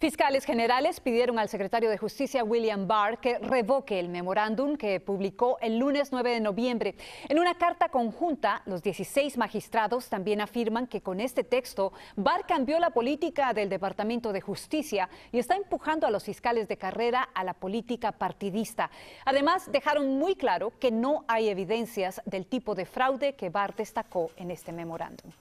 Fiscales generales pidieron al secretario de Justicia William Barr que revoque el memorándum que publicó el lunes 9 de noviembre. En una carta conjunta, los 16 magistrados también afirman que con este texto Barr cambió la política del Departamento de Justicia y está empujando a los fiscales de carrera a la política partidista. Además, dejaron muy claro que no hay evidencias del tipo de fraude que Barr destacó en este memorándum.